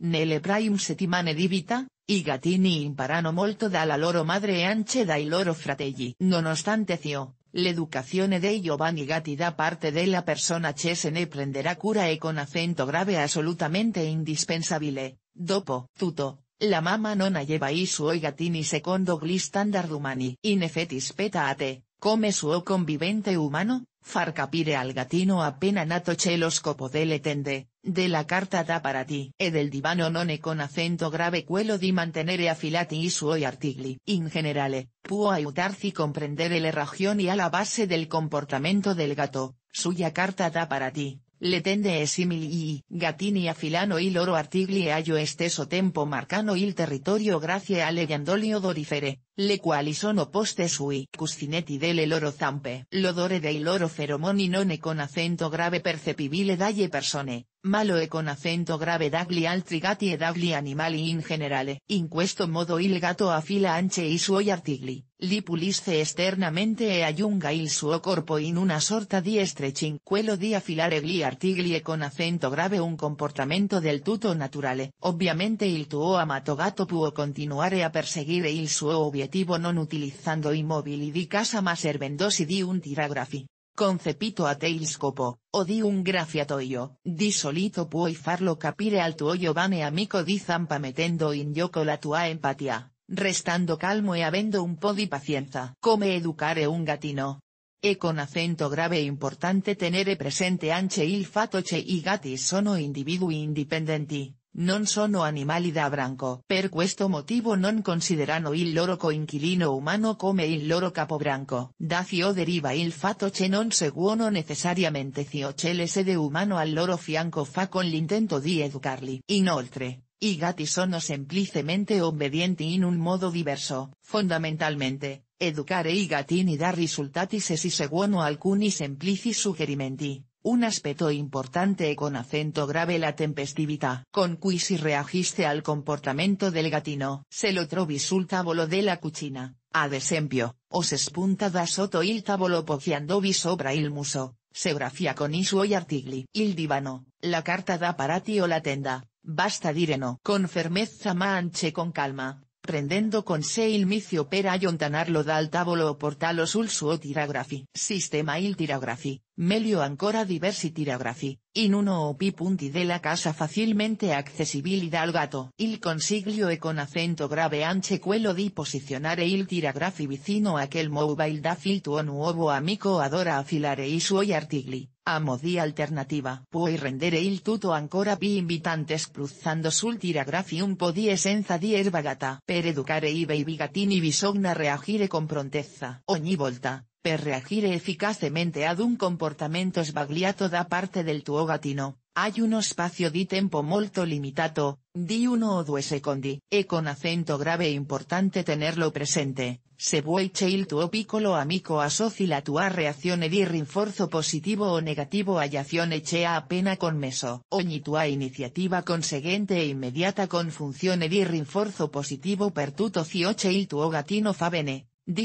Nelle prime settimane di vita, i gattini imparano molto dalla loro madre e anche dai loro fratelli. Nonostante ciò, l'educazione dei giovani gatti da parte della persona che se ne prenderà cura e con accento grave assolutamente indispensabile. Dopo tutto, la mamma non lleva i suoi gattini secondo gli standard umani. In effetti spetta a te, Come suo convivente humano, far capire al gatino appena nato chelos copo de le tende, la carta da para ti e del divano non con acento grave cuelo di mantenere afilati i suoi artigli. In generale, può aiutarsi comprendere le a la base del comportamento del gato, suya carta da para ti. Le tende e simili i Gatini afilano i loro artigli e allo esteso tempo marcano il territorio grazie a gandolio dorifere, le quali sono poste sui cuscinetti delle loro zampe. L'odore dei loro feromoni non è con acento grave percepibile dalle persone, malo lo è con acento grave dagli altri gatti e dagli animali in generale. In questo modo il gatto affila anche i suoi artigli, li pulisce esternamente e aggiunga il suo corpo in una sorta di stretching. Quello di affilare gli artigli e con acento grave un comportamento del tutto naturale. Ovviamente il tuo amato gatto può continuare a perseguire il suo obiettivo no non utilizando i y di casa ma y di un tiragrafi. Concepito a telescopo, o di un yo di solito puoi farlo capire al tuo giovane amico di zampa metendo in gioco la tua empatia, restando calmo e avendo un po' di pacienza. Come educare un gatino E con acento grave e importante tenere presente anche il fatto che i gatti sono individui indipendenti, non sono animali da branco. Per questo motivo non considerano il loro coinquilino umano come il loro capobranco. Da fio deriva il fatto che non seguono necessariamente de umano al loro fianco fa con l'intento di educarli. Inoltre, i gatti sono semplicemente obbedienti in un modo diverso. Fondamentalmente, educare i ni dà risultati se si seguono alcuni semplici suggerimenti un aspecto importante con acento grave la tempestividad, con cui si reagiste al comportamiento del gatino. Se lo trovi sul de la cucina, ad esempio, o se espunta da sotto il tavolo vi sopra il muso, se grafia con i suoi artigli. Il divano, la carta da parati o la tenda, basta dire no con fermeza manche con calma, prendendo se il micio per allontanarlo dal tavolo o portalo sul suo tiragrafi. Sistema il tiragrafi, melio ancora diversi tiragrafi, in uno o più punti della casa facilmente accessibili dal gatto. Il consiglio e con acento grave anche quello di posizionare il tiragrafi vicino a quel mobile da fil tuo nuovo amico adora affilare i suoi artigli. Amo di alternativa. Puoi rendere il tutto ancora più invitante spruzzando sul tiragrafi un po' di essenza di erbagata, Per educare i baby gatini bisogna reagire con prontezza. Ogni volta, per reagire efficacemente ad un comportamento sbagliato da parte del tuo gatino. hay uno spazio di tempo molto limitato, di uno o due secondi. E con acento grave importante tenerlo presente se vuoi cheil il tuo piccolo amico asoci la tua reazione di rinforzo positivo o negativo a all'azione con appena o ni tua iniziativa conseguente e immediata con funzione di rinforzo positivo per tutto ciò che il tuo gatino fa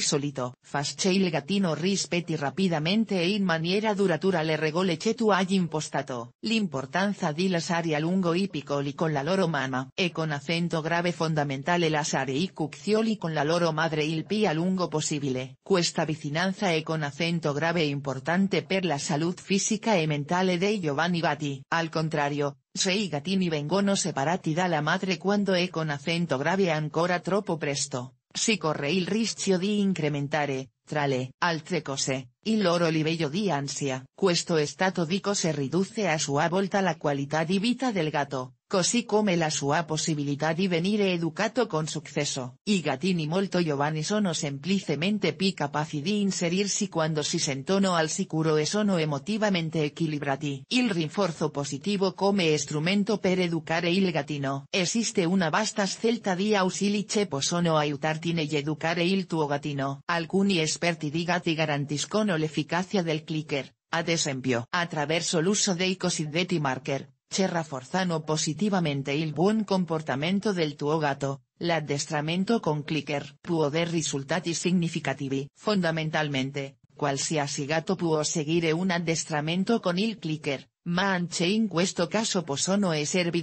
solito, fasce il gatino rispetti rapidamente e in maniera duratura le regole che tu hai impostato. L'importanza di lasare a lungo i piccoli con la loro mamma. E con acento grave fondamentale lasare i cuccioli con la loro madre il pi a lungo possibile. Cuesta vicinanza e con acento grave e importante per la salud fisica e mentale dei Giovanni Batti. Al contrario, se i gatini vengono separati dalla madre quando e con acento grave ancora troppo presto. Si corre il rischio di incrementare, trale, le altre cose, il loro livello di ansia. Questo stato dico se riduce a sua volta la qualità di vita del gato così come la sua possibilità di venire educato con successo. I gattini molto giovani sono semplicemente più capaci di inserirsi quando si sentono al sicuro e sono emotivamente equilibrati. Il rinforzo positivo come strumento per educare il Gatino. Esiste una vasta scelta di ausili che possono aiutarti educare il tuo Gatino. Alcuni esperti di gatti garantiscono l'efficacia del clicker, ad esempio, attraverso l'uso dei cosiddetti marker Che rafforzano positivamente il buon comportamento del tuo gatto, l'addestramento con clicker può dar risultati significativi. fundamentalmente así gato può seguire un addestramento con il clicker, ma anche in questo caso possono esservi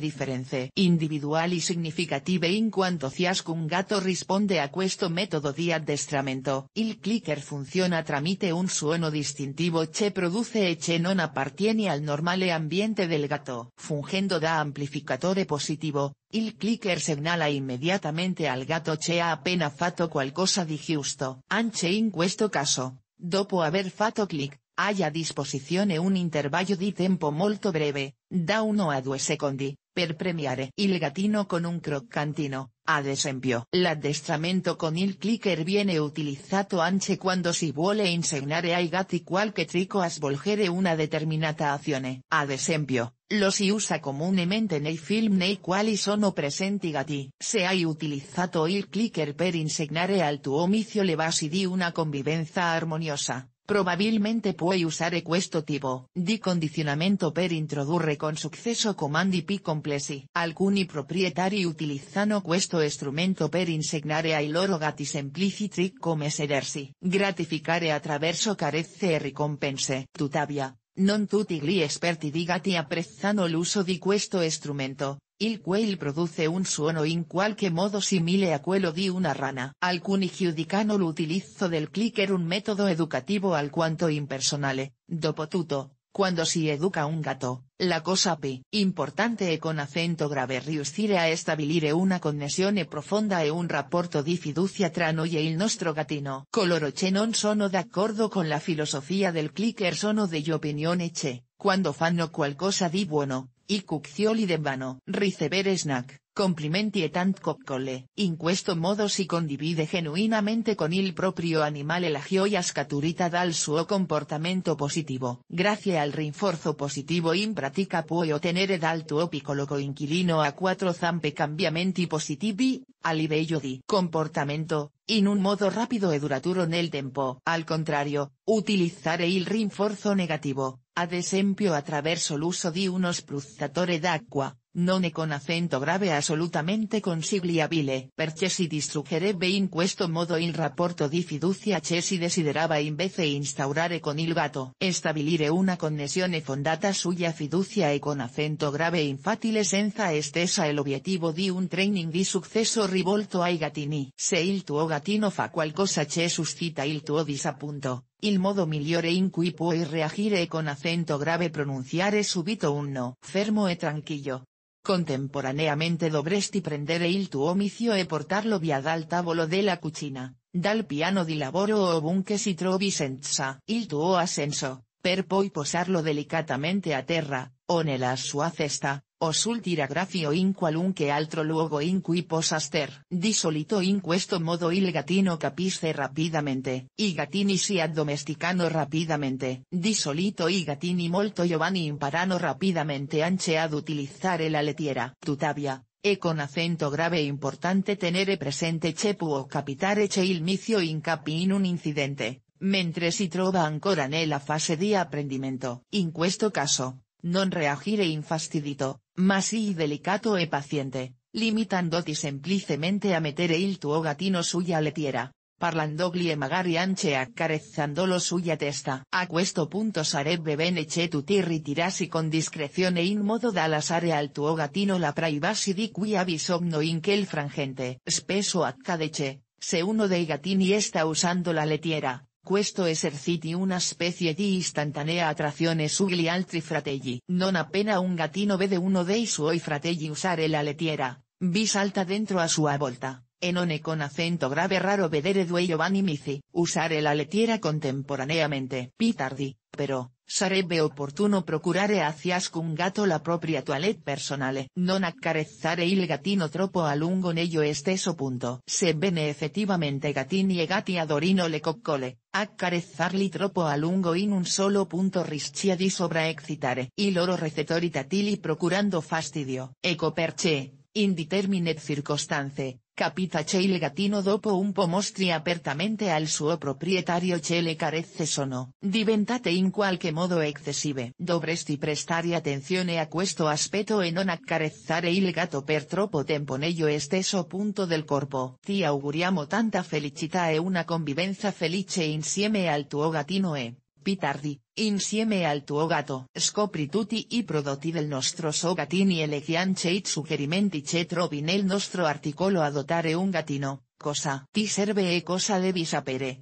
individual y significative in quanto ciascun gato risponde a questo método di addestramento. Il clicker funciona tramite un suono distintivo che produce e che non appartiene al normale ambiente del gato. Fungendo da amplificatore positivo, il clicker segnala immediatamente al gato che ha appena fatto qualcosa di giusto. Anche in questo caso, Dopo aver fatto clic, hai a disposizione un intervallo di tempo molto breve, da 1 a 2 secondi, per premiare il gatino con un croccantino, ad esempio. L'addestramento con il clicker viene utilizzato anche quando si vuole insegnare ai gatti qualche trico a svolgere una determinata azione. Ad esempio, lo si usa comunemente nei film nei quali sono presenti gatti. Se hai utilizzato il clicker per insegnare al tuo omicio le basi di una convivenza armoniosa, Probabilmente puoi usare questo tipo di condizionamento per introdurre con successo comandi più complessi. Alcuni proprietari utilizzano questo strumento per insegnare ai loro gatti semplici trick come sedersi, gratificare attraverso carezze e ricompense. Tuttavia, non tutti gli esperti di gatti apprezzano l'uso di questo strumento, Il quail produce un suono in qualche modo simile a quello di una rana. Alcuni giudicano l'utilizzo del clicker un metodo educativo alquanto impersonale, Dopotutto, quando cuando si educa un gato, la cosa p importante e con acento grave riuscire a stabilire una connessione profonda e un rapporto di fiducia tra noi e il nostro gatino. Coloro che non sono d'accordo con la filosofia del clicker sono di opinione che, quando fanno qualcosa di buono, y cuccioli de vano. Ricever snack, complimenti e tant coccole. In questo modo si condivide genuinamente con il proprio animale la gioia scaturita dal suo comportamento positivo. Grazie al rinforzo positivo in pratica puoi ottenere dal tuo piccolo inquilino a quattro zampe cambiamenti positivi, a livello di comportamento, in un modo rápido e duraturo nel tempo. Al contrario, utilizzare il rinforzo negativo, ad esempio attraverso l'uso di uno spruzzatore d'acqua, non è con acento grave assolutamente consigliabile perché si distruggerebbe in questo modo il rapporto di fiducia che si desiderava invece instaurare con il gatto. Stabilire una connessione fondata suya fiducia e con acento grave infatile senza estesa el obiettivo di un training di successo rivolto ai gatini. Se il tuo gatino fa qualcosa che suscita il tuo disappunto, Il modo migliore in cui puoi e reagire con acento grave pronunciare subito un no fermo e tranquillo. Contemporaneamente dovresti prendere il tuo omicio e portarlo via dal tavolo della cucina, dal piano di lavoro o si trovi senza il tuo ascenso, per poi posarlo delicatamente a terra, o nella sua cesta, o sul tiragrafio in qualunque altro luogo in cui posaster. Di solito in questo modo il gatino capisce rapidamente. I gatini si addomesticano rapidamente. Di solito i gatini molto giovani imparano rapidamente anche ad utilizzare la letiera. Tuttavia, e con acento grave importante tenere presente che può capitare che il micio capi in un incidente, mentre si trova ancora nella fase di apprendimento. In questo caso, Non reagire infastidito, mas i delicato e paciente, limitandoti semplicemente a metere il tuo gatino suya letiera, parlando e magari anche accarezzandolo suya testa. A questo punto sarebbe bene che tu ti ritirassi con discrezione e in modo da lasciare al tuo gatino la privacy di cui ha bisogno in quel frangente. Spesso accade che, se uno dei gatini sta usando la letiera, Questo eserciti una specie di istantanea attrazione sugli altri fratelli. Non appena un ve vede uno dei suoi fratelli usare la letiera, vi salta dentro a sua volta. Enone con acento grave raro vedere due Giovanni mici Usare la letiera contemporaneamente. Pitardi, pero, sarebbe opportuno procurare a ciascun gato la propria toilette personale. Non accarezzare il gatino troppo a lungo nello stesso punto. Sebbene effettivamente gattini e gatti adorino le coccole, accarezzarli troppo a lungo in un solo punto rischia di excitare. i loro recettori tatili procurando fastidio. Ecco perché, in determinate circostanze, Capita che il gatino dopo un po' mostri apertamente al suo proprietario che le carezze sono diventate in qualche modo eccessive. Dovresti prestare attenzione a questo aspetto e non accarezzare il gatto per troppo tempo nello stesso punto del corpo. Ti auguriamo tanta felicità e una convivenza felice insieme al tuo gatino e Pitardi, insieme al tuo gato. Scopri tutti i prodotti del nostro so gatini e sugerimenti e suggerimenti che trovi nel nostro articolo adotare un gatino, cosa ti serve e cosa devi sapere.